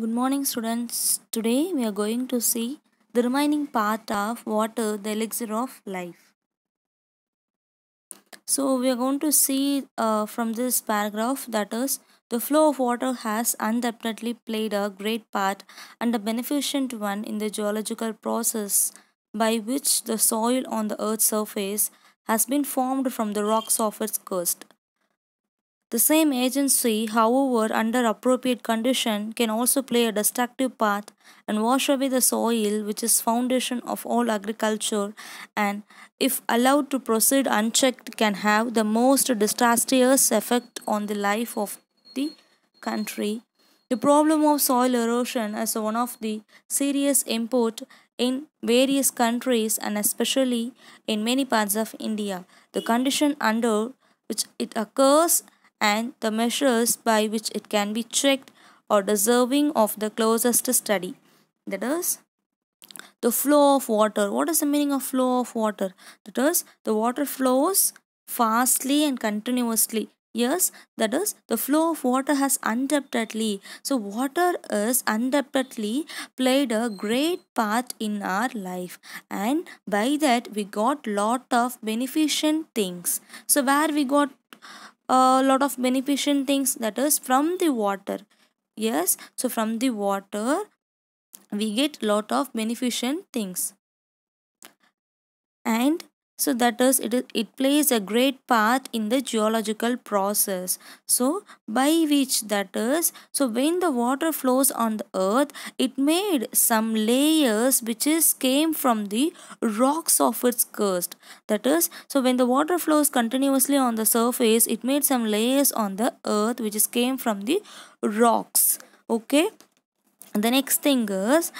Good morning students. Today we are going to see the remaining part of water, uh, the elixir of life. So we are going to see uh, from this paragraph that is the flow of water has undoubtedly played a great part and a beneficent one in the geological process by which the soil on the earth's surface has been formed from the rocks of its crust. The same agency, however, under appropriate condition, can also play a destructive part and wash away the soil which is foundation of all agriculture and if allowed to proceed unchecked can have the most disastrous effect on the life of the country. The problem of soil erosion is one of the serious import in various countries and especially in many parts of India. The condition under which it occurs and the measures by which it can be checked or deserving of the closest study. That is, the flow of water. What is the meaning of flow of water? That is, the water flows fastly and continuously. Yes, that is the flow of water has undoubtedly So, water is undoubtedly played a great part in our life, and by that we got lot of beneficent things. So, where we got a lot of beneficent things that is from the water yes so from the water we get lot of beneficent things and so that is it, is, it plays a great part in the geological process so by which that is so when the water flows on the earth it made some layers which is came from the rocks of its crust that is so when the water flows continuously on the surface it made some layers on the earth which is came from the rocks okay the next thing is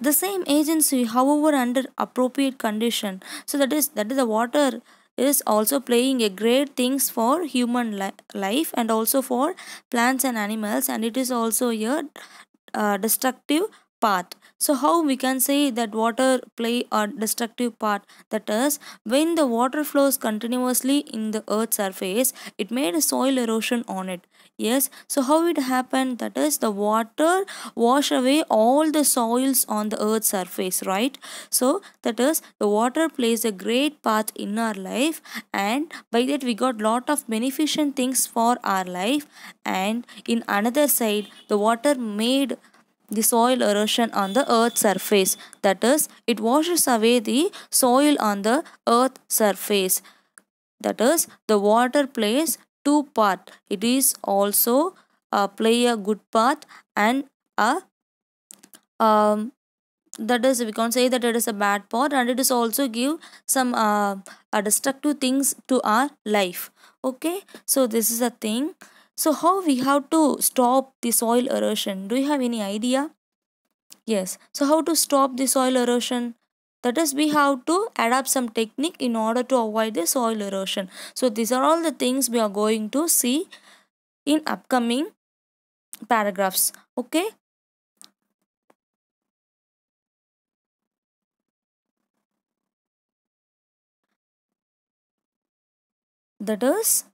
the same agency however under appropriate condition so that is that is the water is also playing a great things for human li life and also for plants and animals and it is also a uh, destructive Part so how we can say that water play a destructive part that is when the water flows continuously in the earth's surface it made soil erosion on it yes so how it happened that is the water wash away all the soils on the earth's surface right so that is the water plays a great part in our life and by that we got lot of beneficent things for our life and in another side the water made the soil erosion on the earth surface. That is, it washes away the soil on the earth surface. That is, the water plays two part. It is also uh, play a good part and a um, that is we can't say that it is a bad part and it is also give some uh, destructive things to our life okay so this is a thing so how we have to stop the soil erosion? Do you have any idea? Yes. So how to stop the soil erosion? That is, we have to adapt some technique in order to avoid the soil erosion. So these are all the things we are going to see in upcoming paragraphs. Okay. That is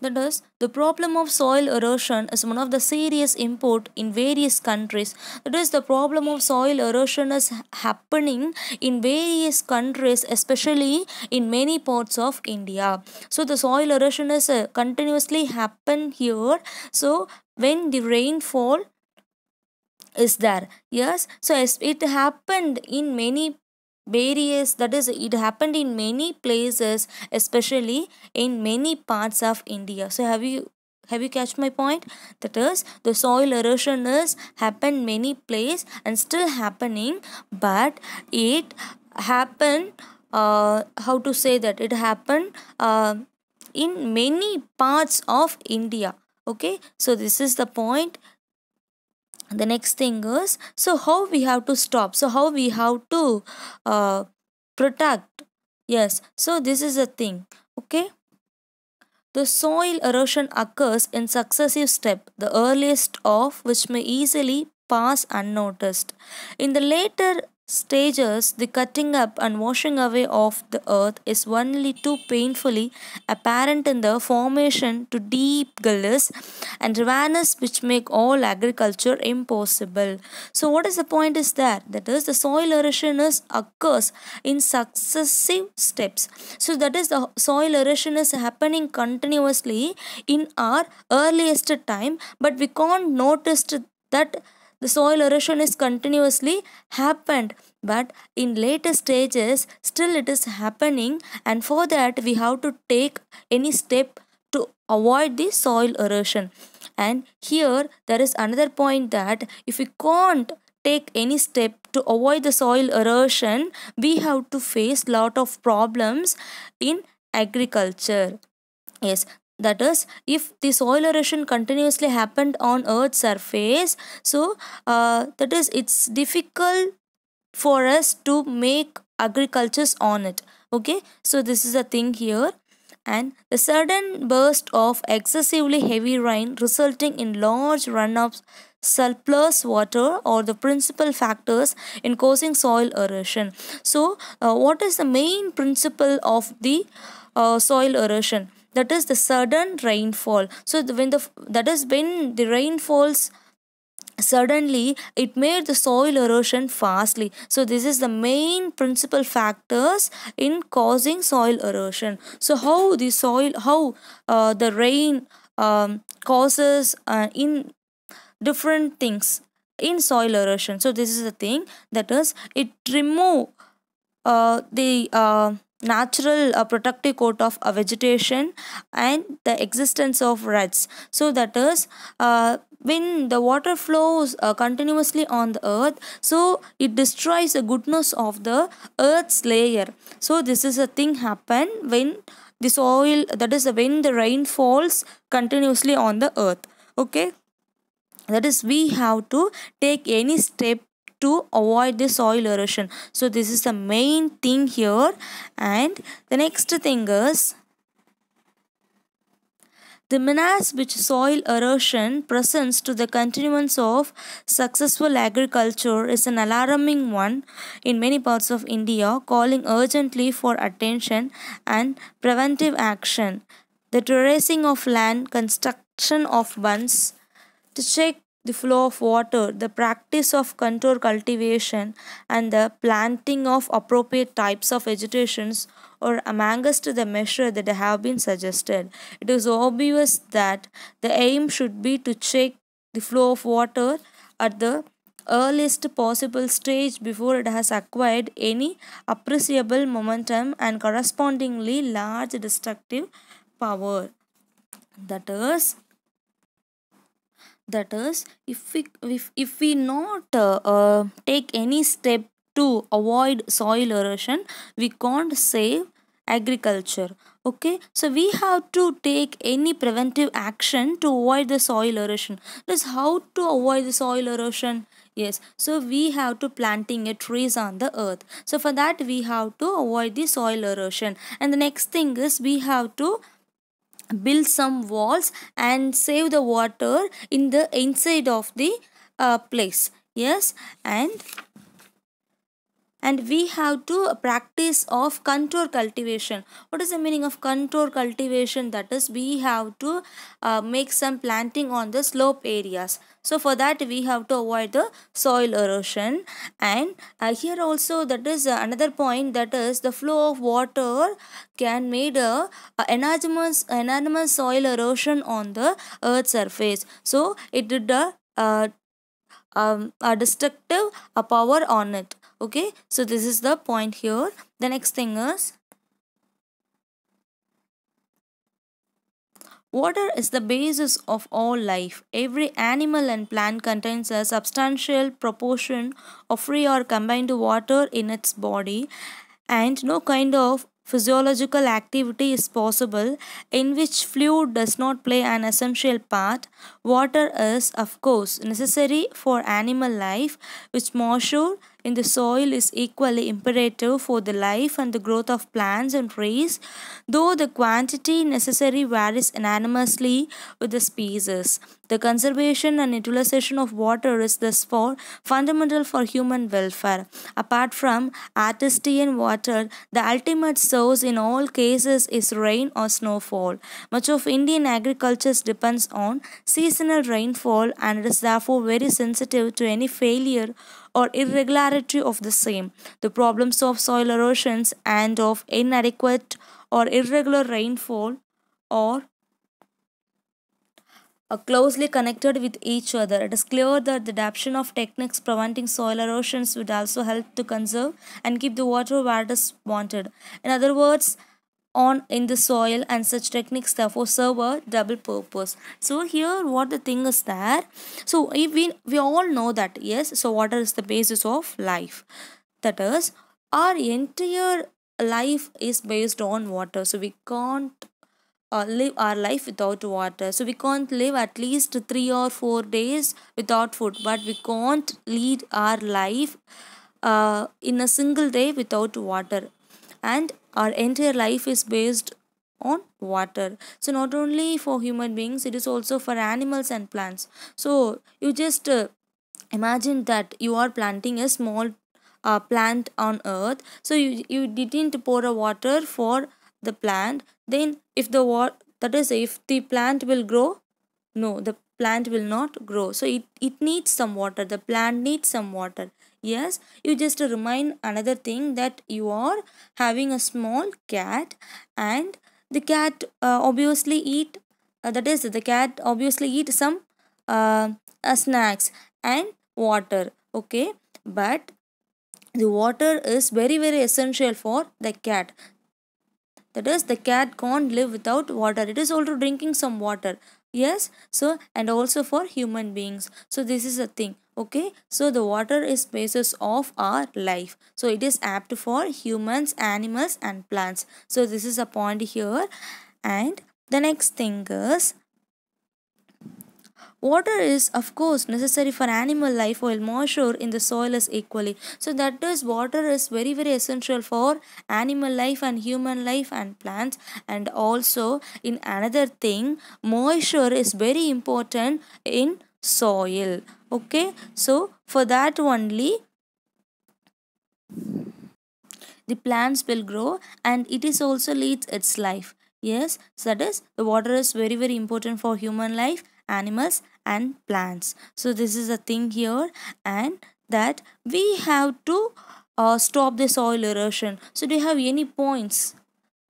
That is, the problem of soil erosion is one of the serious import in various countries. That is, the problem of soil erosion is happening in various countries, especially in many parts of India. So, the soil erosion is uh, continuously happen here. So, when the rainfall is there yes so it happened in many various that is it happened in many places especially in many parts of india so have you have you catch my point that is the soil erosion has happened many place and still happening but it happened uh, how to say that it happened uh, in many parts of india okay so this is the point the next thing is so how we have to stop so how we have to uh, protect yes so this is a thing okay the soil erosion occurs in successive steps, the earliest of which may easily pass unnoticed. In the later stages, the cutting up and washing away of the earth is only too painfully apparent in the formation to deep gullies and ravines which make all agriculture impossible. So what is the point is that? That is the soil erosion is occurs in successive steps. So that is the soil erosion is happening continuously in our earliest time but we can't notice that the soil erosion is continuously happened but in later stages still it is happening and for that we have to take any step to avoid the soil erosion and here there is another point that if we can't take any step to avoid the soil erosion we have to face lot of problems in agriculture yes that is if the soil erosion continuously happened on earth's surface so uh, that is it's difficult for us to make agricultures on it okay so this is a thing here and the sudden burst of excessively heavy rain resulting in large runoffs surplus water or the principal factors in causing soil erosion so uh, what is the main principle of the uh, soil erosion that is the sudden rainfall so when the that is when the rain falls suddenly it made the soil erosion fastly so this is the main principal factors in causing soil erosion so how the soil how uh, the rain um, causes uh, in different things in soil erosion so this is the thing that is it remove uh, the uh, natural uh, protective coat of uh, vegetation and the existence of reds so that is uh, when the water flows uh, continuously on the earth so it destroys the goodness of the earth's layer so this is a thing happen when the soil that is when the rain falls continuously on the earth okay that is we have to take any step to avoid the soil erosion so this is the main thing here and the next thing is the menace which soil erosion presents to the continuance of successful agriculture is an alarming one in many parts of India, calling urgently for attention and preventive action. The terracing of land, construction of bunds, to check the flow of water, the practice of contour cultivation, and the planting of appropriate types of vegetations or amongst the measures that have been suggested. It is obvious that the aim should be to check the flow of water at the earliest possible stage before it has acquired any appreciable momentum and correspondingly large destructive power. That is, that is if we if, if we not uh, uh, take any step to avoid soil erosion we can't save agriculture okay so we have to take any preventive action to avoid the soil erosion that's how to avoid the soil erosion yes so we have to planting a trees on the earth so for that we have to avoid the soil erosion and the next thing is we have to build some walls and save the water in the inside of the uh, place yes and and we have to practice of contour cultivation what is the meaning of contour cultivation that is we have to uh, make some planting on the slope areas so for that we have to avoid the soil erosion and uh, here also that is uh, another point that is the flow of water can made a, enormous enormous soil erosion on the earth surface so it did a, a, uh, um, a destructive power on it okay so this is the point here the next thing is Water is the basis of all life. Every animal and plant contains a substantial proportion of free or combined water in its body and no kind of physiological activity is possible in which fluid does not play an essential part. Water is of course necessary for animal life which measure in the soil is equally imperative for the life and the growth of plants and trees, though the quantity necessary varies enormously with the species. The conservation and utilization of water is thus fundamental for human welfare. Apart from artesian water, the ultimate source in all cases is rain or snowfall. Much of Indian agriculture depends on seasonal rainfall and is therefore very sensitive to any failure or irregularity of the same. The problems of soil erosions and of inadequate or irregular rainfall or are closely connected with each other. It is clear that the adoption of techniques preventing soil erosions would also help to conserve and keep the water where it is wanted. In other words, on in the soil and such techniques therefore serve a double purpose so here what the thing is there so we we all know that yes so water is the basis of life that is our entire life is based on water so we can't uh, live our life without water so we can't live at least 3 or 4 days without food but we can't lead our life uh, in a single day without water and our entire life is based on water so not only for human beings it is also for animals and plants so you just uh, imagine that you are planting a small uh, plant on earth so you, you didn't pour a water for the plant then if the water that is if the plant will grow no the plant will not grow so it, it needs some water the plant needs some water yes you just remind another thing that you are having a small cat and the cat uh, obviously eat uh, that is the cat obviously eat some uh, uh, snacks and water okay but the water is very very essential for the cat that is the cat can't live without water it is also drinking some water yes so and also for human beings so this is a thing okay so the water is basis of our life so it is apt for humans animals and plants so this is a point here and the next thing is water is of course necessary for animal life while moisture in the soil is equally so that is water is very very essential for animal life and human life and plants and also in another thing moisture is very important in soil okay so for that only the plants will grow and it is also leads its life yes so that is the water is very very important for human life animals and plants so this is the thing here and that we have to uh, stop the soil erosion so do you have any points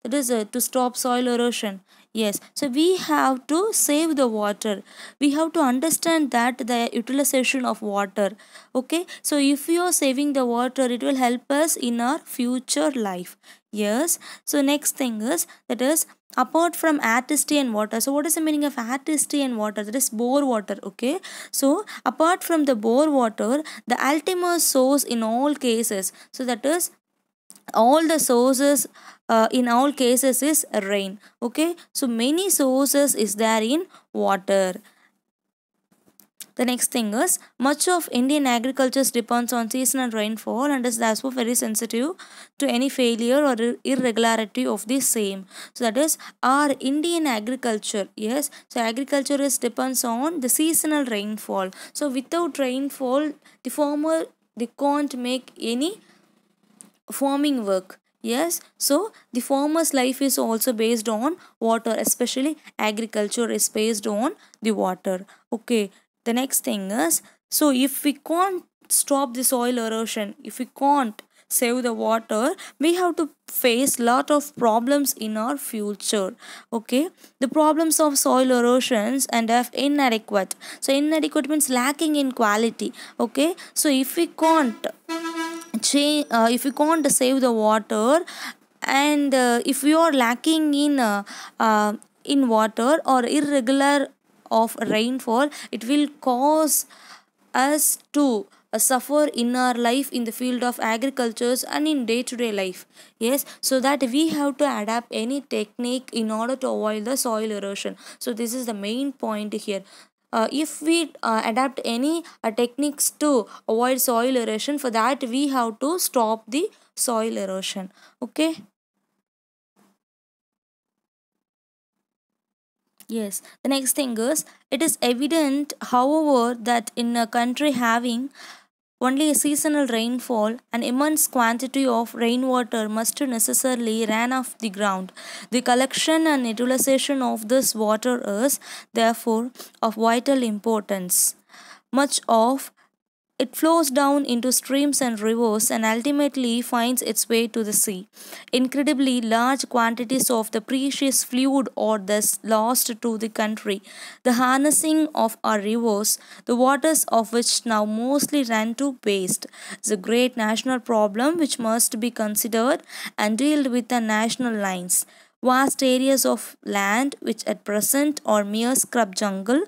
That is uh, to stop soil erosion yes so we have to save the water we have to understand that the utilization of water okay so if you are saving the water it will help us in our future life yes so next thing is that is apart from artistry and water so what is the meaning of artistry and water that is bore water okay so apart from the bore water the ultimate source in all cases so that is all the sources uh, in all cases is rain okay so many sources is there in water the next thing is much of Indian agriculture depends on seasonal rainfall and is therefore very sensitive to any failure or irregularity of the same. So that is our Indian agriculture. Yes, so agriculture is depends on the seasonal rainfall. So without rainfall, the farmer they can't make any farming work yes so the farmer's life is also based on water especially agriculture is based on the water okay the next thing is so if we can't stop the soil erosion if we can't save the water we have to face lot of problems in our future okay the problems of soil erosions and of inadequate so inadequate means lacking in quality okay so if we can't change uh, if you can't save the water and uh, if you are lacking in uh, uh, in water or irregular of rainfall it will cause us to uh, suffer in our life in the field of agriculture and in day to day life yes so that we have to adapt any technique in order to avoid the soil erosion so this is the main point here uh, if we uh, adapt any uh, techniques to avoid soil erosion for that we have to stop the soil erosion okay Yes, the next thing is, it is evident, however, that in a country having only a seasonal rainfall, an immense quantity of rainwater must necessarily run off the ground. The collection and utilization of this water is, therefore, of vital importance. Much of it flows down into streams and rivers and ultimately finds its way to the sea. Incredibly large quantities of the precious fluid are thus lost to the country. The harnessing of our rivers, the waters of which now mostly run to waste, is a great national problem which must be considered and dealt with the national lines vast areas of land which at present are mere scrub jungle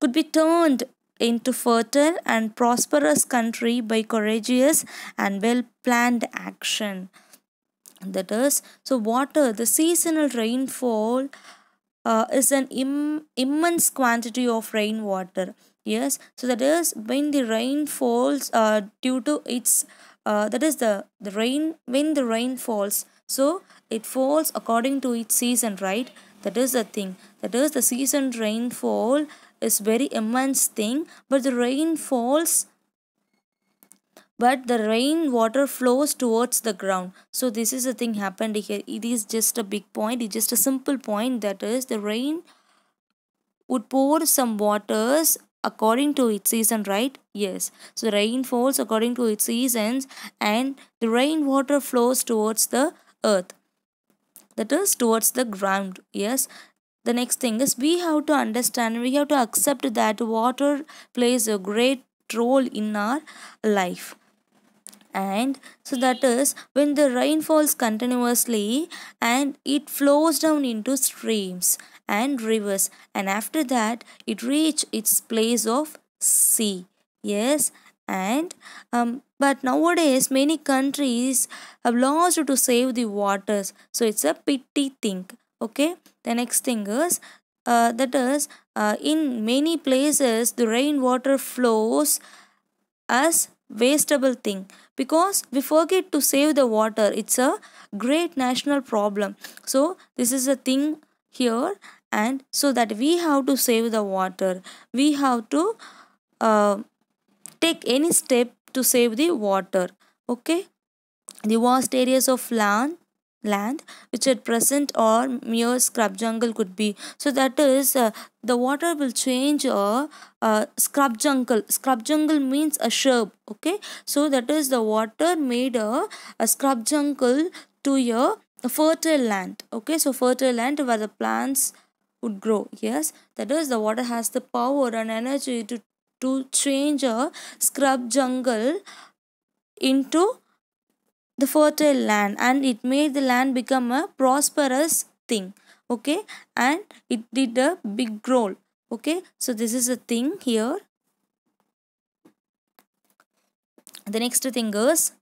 could be turned into fertile and prosperous country by courageous and well-planned action. That is, so water, the seasonal rainfall uh, is an Im immense quantity of rainwater. Yes, so that is when the rain falls uh, due to its, uh, that is the, the rain, when the rain falls, so it falls according to its season, right? That is the thing. That is the season rainfall is very immense thing but the rain falls but the rain water flows towards the ground so this is the thing happened here it is just a big point it's just a simple point that is the rain would pour some waters according to its season right yes so rain falls according to its seasons and the rain water flows towards the earth that is towards the ground yes the next thing is we have to understand we have to accept that water plays a great role in our life and so that is when the rain falls continuously and it flows down into streams and rivers and after that it reach its place of sea yes and um, but nowadays many countries have laws to save the waters so it's a pity thing okay the next thing is uh, that is uh, in many places the rainwater flows as wasteable thing because we forget to save the water it's a great national problem so this is a thing here and so that we have to save the water we have to uh, take any step to save the water okay the vast areas of land land which at present or mere scrub jungle could be so that is uh, the water will change a, uh, a uh, scrub jungle scrub jungle means a shrub okay so that is the water made a, uh, a scrub jungle to a fertile land okay so fertile land where the plants would grow yes that is the water has the power and energy to to change a scrub jungle into the fertile land and it made the land become a prosperous thing okay and it did a big role okay so this is a thing here the next thing is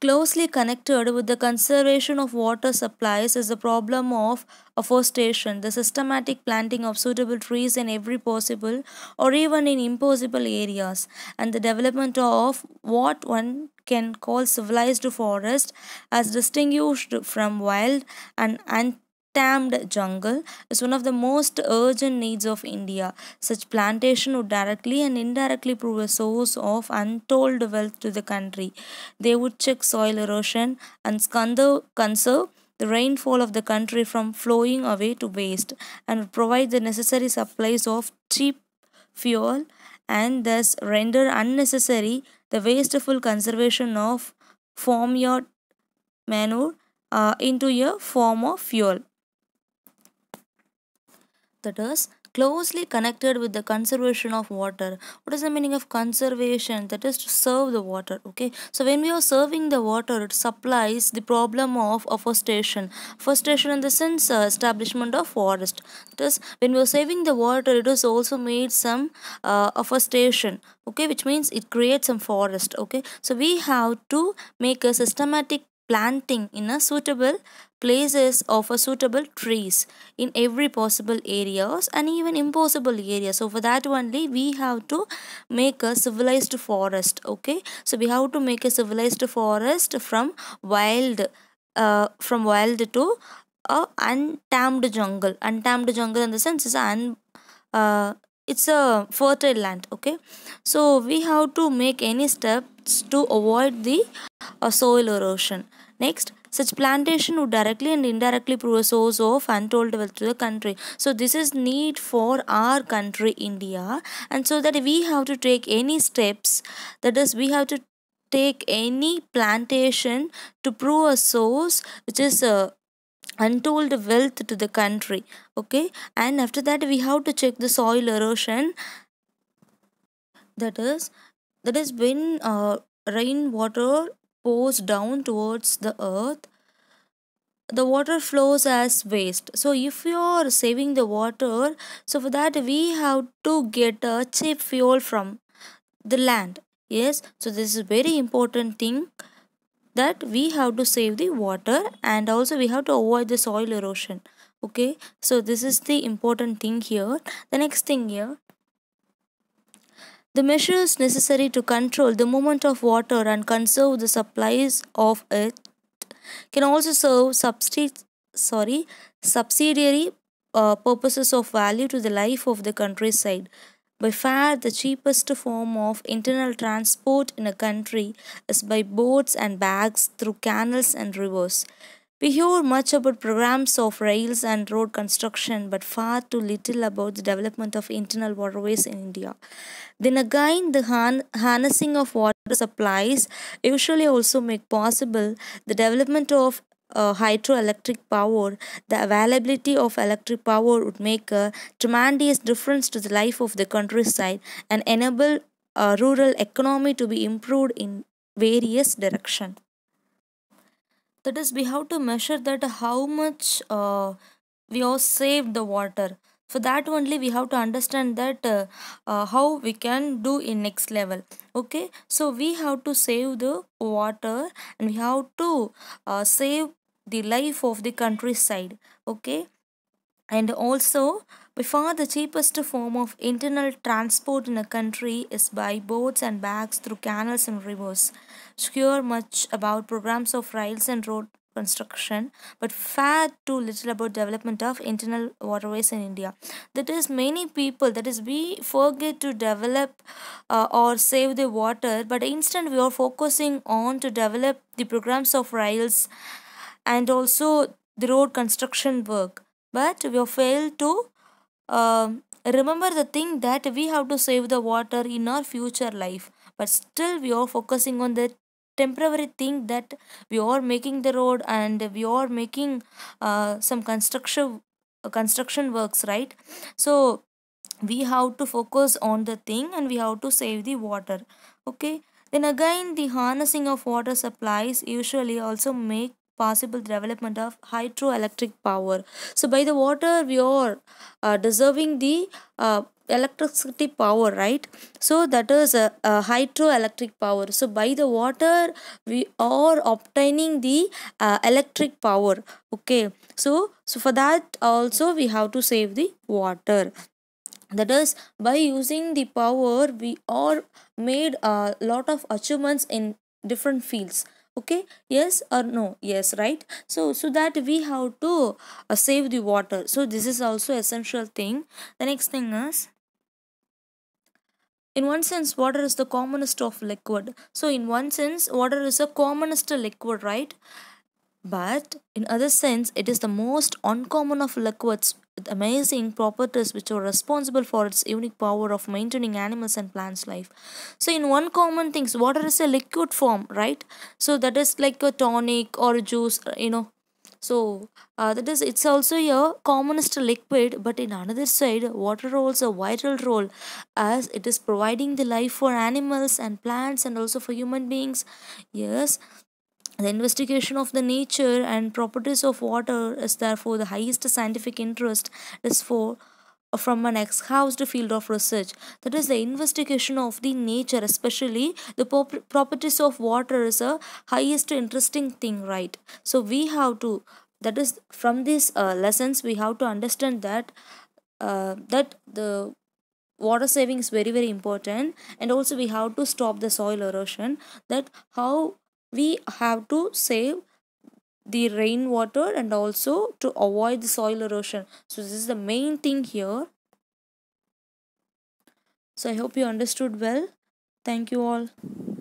closely connected with the conservation of water supplies is the problem of afforestation, the systematic planting of suitable trees in every possible or even in impossible areas, and the development of what one can call civilized forest as distinguished from wild and tammed jungle is one of the most urgent needs of India. Such plantation would directly and indirectly prove a source of untold wealth to the country. They would check soil erosion and conserve the rainfall of the country from flowing away to waste and provide the necessary supplies of cheap fuel and thus render unnecessary the wasteful conservation of farmyard manure uh, into a form of fuel that is closely connected with the conservation of water. What is the meaning of conservation? That is to serve the water. Okay. So when we are serving the water, it supplies the problem of afforestation. Afforestation in the sense uh, establishment of forest. That is when we are saving the water, it is also made some uh, afforestation. Okay, which means it creates some forest. Okay. So we have to make a systematic planting in a suitable places of a suitable trees in every possible areas and even impossible areas so for that only we have to make a civilized forest okay so we have to make a civilized forest from wild uh, from wild to a untamed jungle untamed jungle in the sense is un uh, it's a fertile land okay so we have to make any steps to avoid the uh, soil erosion Next, such plantation would directly and indirectly prove a source of untold wealth to the country. So this is need for our country India and so that we have to take any steps that is we have to take any plantation to prove a source which is a uh, untold wealth to the country okay and after that we have to check the soil erosion that is that is when uh, rainwater pours down towards the earth the water flows as waste so if you are saving the water so for that we have to get a cheap fuel from the land yes so this is very important thing that we have to save the water and also we have to avoid the soil erosion okay so this is the important thing here the next thing here the measures necessary to control the movement of water and conserve the supplies of it can also serve sorry subsidiary uh, purposes of value to the life of the countryside. By far, the cheapest form of internal transport in a country is by boats and bags through canals and rivers. We hear much about programs of rails and road construction, but far too little about the development of internal waterways in India. Then again, the harnessing of water supplies usually also make possible the development of uh, hydroelectric power. The availability of electric power would make a tremendous difference to the life of the countryside and enable a rural economy to be improved in various directions that is we have to measure that how much uh, we have saved the water for that only we have to understand that uh, uh, how we can do in next level okay so we have to save the water and we have to uh, save the life of the countryside okay and also by far the cheapest form of internal transport in a country is by boats and bags through canals and rivers. Hear much about programs of rails and road construction but far too little about development of internal waterways in India. That is many people that is we forget to develop uh, or save the water but instead we are focusing on to develop the programs of rails and also the road construction work but we have failed to um, remember the thing that we have to save the water in our future life but still we are focusing on the temporary thing that we are making the road and we are making uh, some construction uh, construction works right so we have to focus on the thing and we have to save the water okay then again the harnessing of water supplies usually also make possible development of hydroelectric power. So by the water we are uh, deserving the uh, electricity power right so that is a, uh, a, uh, hydroelectric power so by the water we are obtaining the uh, electric power okay so so for that also we have to save the water that is by using the power we are made a uh, lot of achievements in different fields okay yes or no yes right so so that we have to uh, save the water so this is also essential thing the next thing is in one sense water is the commonest of liquid so in one sense water is the commonest liquid right but in other sense it is the most uncommon of liquids with amazing properties which are responsible for its unique power of maintaining animals and plants life so in one common things water is a liquid form right so that is like a tonic or a juice uh, you know so uh, that is it's also a commonest liquid but in another side water holds a vital role as it is providing the life for animals and plants and also for human beings yes the investigation of the nature and properties of water is therefore the highest scientific interest is for from an ex-housed field of research that is the investigation of the nature especially the properties of water is a highest interesting thing right so we have to that is from these uh, lessons we have to understand that uh, that the water saving is very very important and also we have to stop the soil erosion that how we have to save the rainwater and also to avoid the soil erosion. So this is the main thing here. So I hope you understood well. Thank you all.